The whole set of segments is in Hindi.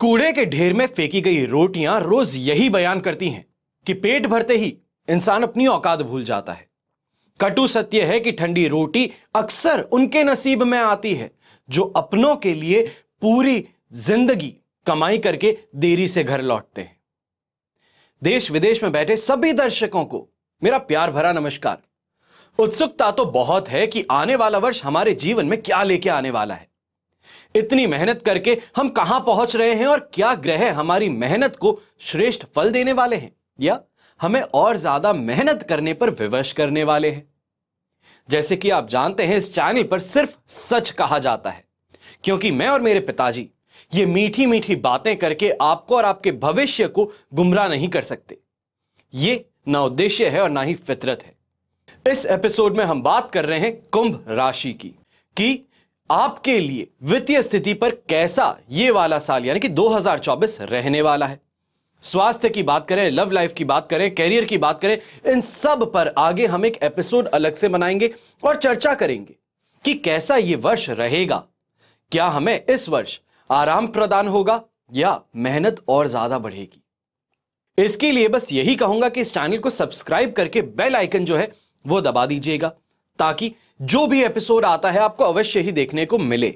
कूड़े के ढेर में फेंकी गई रोटियां रोज यही बयान करती हैं कि पेट भरते ही इंसान अपनी औकात भूल जाता है कटु सत्य है कि ठंडी रोटी अक्सर उनके नसीब में आती है जो अपनों के लिए पूरी जिंदगी कमाई करके देरी से घर लौटते हैं देश विदेश में बैठे सभी दर्शकों को मेरा प्यार भरा नमस्कार उत्सुकता तो बहुत है कि आने वाला वर्ष हमारे जीवन में क्या लेके आने वाला है इतनी मेहनत करके हम कहां पहुंच रहे हैं और क्या ग्रह हमारी मेहनत को श्रेष्ठ फल देने वाले हैं या हमें और ज्यादा मेहनत करने पर विवश करने वाले हैं जैसे कि आप जानते हैं इस चैनल पर सिर्फ सच कहा जाता है क्योंकि मैं और मेरे पिताजी ये मीठी मीठी बातें करके आपको और आपके भविष्य को गुमराह नहीं कर सकते ये ना उद्देश्य है और ना ही फितरत है इस एपिसोड में हम बात कर रहे हैं कुंभ राशि की कि आपके लिए वित्तीय स्थिति पर कैसा ये वाला साल यानी कि 2024 रहने वाला है स्वास्थ्य की बात करें लव लाइफ की बात करें करियर की बात करें इन सब पर आगे हम एक एपिसोड अलग से बनाएंगे और चर्चा करेंगे कि कैसा ये वर्ष रहेगा क्या हमें इस वर्ष आराम प्रदान होगा या मेहनत और ज्यादा बढ़ेगी इसके लिए बस यही कहूंगा कि इस चैनल को सब्सक्राइब करके बेल आइकन जो है वो दबा दीजिएगा ताकि जो भी एपिसोड आता है आपको अवश्य ही देखने को मिले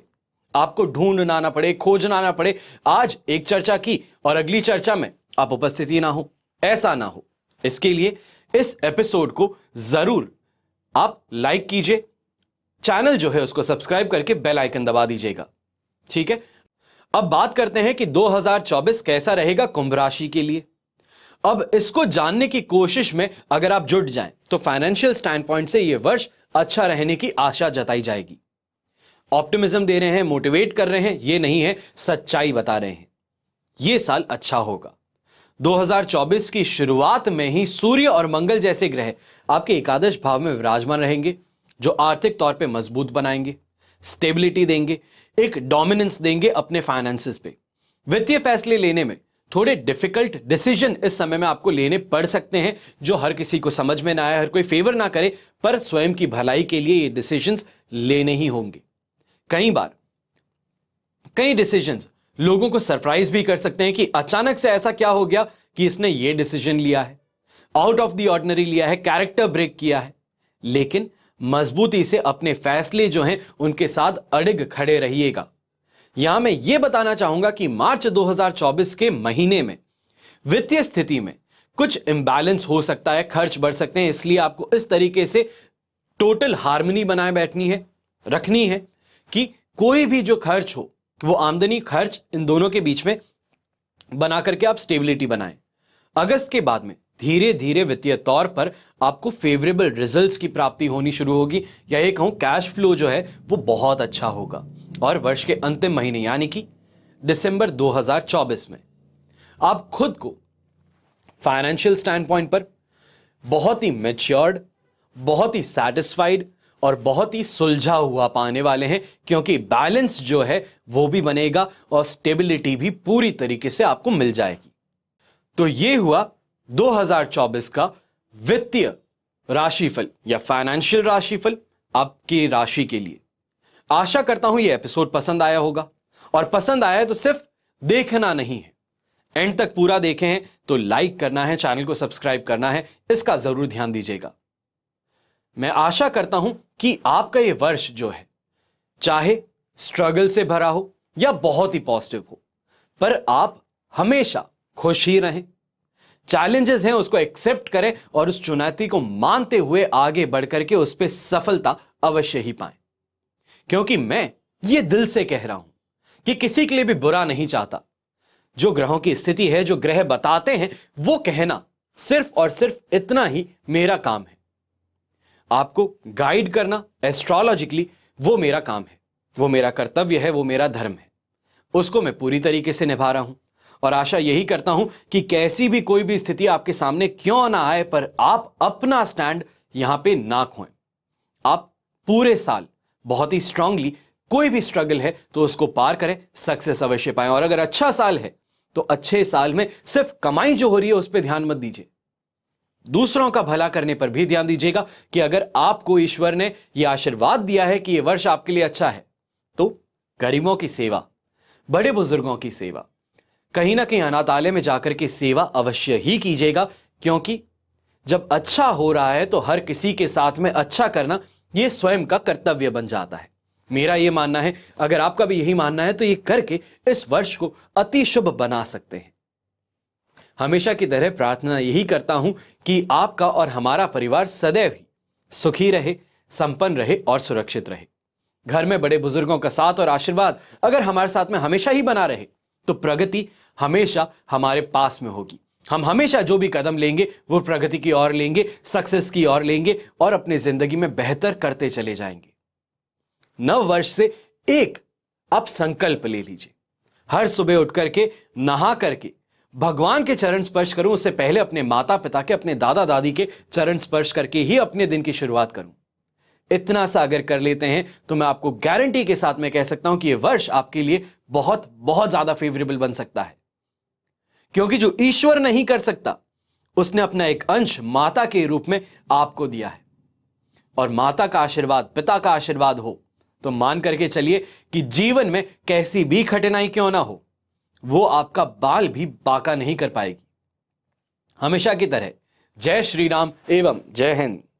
आपको ढूंढना ना पड़े खोजना ना पड़े आज एक चर्चा की और अगली चर्चा में आप उपस्थिति ना हो ऐसा ना हो इसके लिए इस एपिसोड को जरूर आप लाइक कीजिए चैनल जो है उसको सब्सक्राइब करके बेल आइकन दबा दीजिएगा ठीक है अब बात करते हैं कि 2024 कैसा रहेगा कुंभ राशि के लिए अब इसको जानने की कोशिश में अगर आप जुट जाएं तो फाइनेंशियल स्टैंड पॉइंट से यह वर्ष अच्छा रहने की आशा जताई जाएगी ऑप्टिमिज्म दे रहे हैं मोटिवेट कर रहे हैं यह नहीं है सच्चाई बता रहे हैं यह साल अच्छा होगा 2024 की शुरुआत में ही सूर्य और मंगल जैसे ग्रह आपके एकादश भाव में विराजमान रहेंगे जो आर्थिक तौर पे मजबूत बनाएंगे स्टेबिलिटी देंगे एक डोमिनेंस देंगे अपने फाइनेंसिस पे वित्तीय फैसले लेने में थोड़े डिफिकल्ट डिसीजन इस समय में आपको लेने पड़ सकते हैं जो हर किसी को समझ में ना आए हर कोई फेवर ना करे पर स्वयं की भलाई के लिए ये डिसीजंस लेने ही होंगे कई बार कई डिसीजंस लोगों को सरप्राइज भी कर सकते हैं कि अचानक से ऐसा क्या हो गया कि इसने ये डिसीजन लिया है आउट ऑफ द ऑर्डनरी लिया है कैरेक्टर ब्रेक किया है लेकिन मजबूती से अपने फैसले जो हैं उनके साथ अड़िग खड़े रहिएगा यहां मैं ये बताना चाहूंगा कि मार्च 2024 के महीने में वित्तीय स्थिति में कुछ इम्बैलेंस हो सकता है खर्च बढ़ सकते हैं इसलिए आपको इस तरीके से टोटल हार्मनी बनाए बैठनी है रखनी है कि कोई भी जो खर्च हो वो आमदनी खर्च इन दोनों के बीच में बना करके आप स्टेबिलिटी बनाएं अगस्त के बाद में धीरे धीरे वित्तीय तौर पर आपको फेवरेबल रिजल्ट्स की प्राप्ति होनी शुरू होगी या ये कहूं कैश फ्लो जो है वो बहुत अच्छा होगा और वर्ष के अंतिम महीने यानी कि दिसंबर 2024 में आप खुद को फाइनेंशियल स्टैंड पॉइंट पर बहुत ही मेच्योर्ड बहुत ही सेटिस्फाइड और बहुत ही सुलझा हुआ पाने वाले हैं क्योंकि बैलेंस जो है वो भी बनेगा और स्टेबिलिटी भी पूरी तरीके से आपको मिल जाएगी तो ये हुआ 2024 का वित्तीय राशिफल या फाइनेंशियल राशिफल आपकी राशि के लिए आशा करता हूं ये एपिसोड पसंद आया होगा और पसंद आया है तो सिर्फ देखना नहीं है एंड तक पूरा देखें तो लाइक करना है चैनल को सब्सक्राइब करना है इसका जरूर ध्यान दीजिएगा मैं आशा करता हूं कि आपका ये वर्ष जो है चाहे स्ट्रगल से भरा हो या बहुत ही पॉजिटिव हो पर आप हमेशा खुश ही रहें चैलेंजेस हैं उसको एक्सेप्ट करें और उस चुनौती को मानते हुए आगे बढ़ करके उस पर सफलता अवश्य ही पाएं क्योंकि मैं ये दिल से कह रहा हूं कि किसी के लिए भी बुरा नहीं चाहता जो ग्रहों की स्थिति है जो ग्रह बताते हैं वो कहना सिर्फ और सिर्फ इतना ही मेरा काम है आपको गाइड करना एस्ट्रोलॉजिकली वो मेरा काम है वो मेरा कर्तव्य है वो मेरा धर्म है उसको मैं पूरी तरीके से निभा रहा हूं और आशा यही करता हूं कि कैसी भी कोई भी स्थिति आपके सामने क्यों ना आए पर आप अपना स्टैंड यहां पे ना खोएं आप पूरे साल बहुत ही स्ट्रांगली कोई भी स्ट्रगल है तो उसको पार करें सक्सेस अवश्य पाए और अगर अच्छा साल है तो अच्छे साल में सिर्फ कमाई जो हो रही है उस पर ध्यान मत दीजिए दूसरों का भला करने पर भी ध्यान दीजिएगा कि अगर आपको ईश्वर ने यह आशीर्वाद दिया है कि यह वर्ष आपके लिए अच्छा है तो गरीबों की सेवा बड़े बुजुर्गों की सेवा कहीं ना कहीं अनाथालय में जाकर के सेवा अवश्य ही कीजिएगा क्योंकि जब अच्छा हो रहा है तो हर किसी के साथ में अच्छा करना ये स्वयं का कर्तव्य बन जाता है मेरा ये मानना है अगर आपका भी यही मानना है तो ये करके इस वर्ष को अति शुभ बना सकते हैं हमेशा की तरह प्रार्थना यही करता हूं कि आपका और हमारा परिवार सदैव ही सुखी रहे संपन्न रहे और सुरक्षित रहे घर में बड़े बुजुर्गों का साथ और आशीर्वाद अगर हमारे साथ में हमेशा ही बना रहे तो प्रगति हमेशा हमारे पास में होगी हम हमेशा जो भी कदम लेंगे वो प्रगति की ओर लेंगे सक्सेस की ओर लेंगे और अपनी जिंदगी में बेहतर करते चले जाएंगे नव वर्ष से एक अब संकल्प ले लीजिए हर सुबह उठ करके नहा करके भगवान के चरण स्पर्श करूं उससे पहले अपने माता पिता के अपने दादा दादी के चरण स्पर्श करके ही अपने दिन की शुरुआत करूं इतना सा अगर कर लेते हैं तो मैं आपको गारंटी के साथ में कह सकता हूं कि यह वर्ष आपके लिए बहुत बहुत ज्यादा फेवरेबल बन सकता है क्योंकि जो ईश्वर नहीं कर सकता उसने अपना एक अंश माता के रूप में आपको दिया है और माता का आशीर्वाद पिता का आशीर्वाद हो तो मान करके चलिए कि जीवन में कैसी भी कठिनाई क्यों ना हो वो आपका बाल भी बाका नहीं कर पाएगी हमेशा की तरह जय श्री राम एवं जय हिंद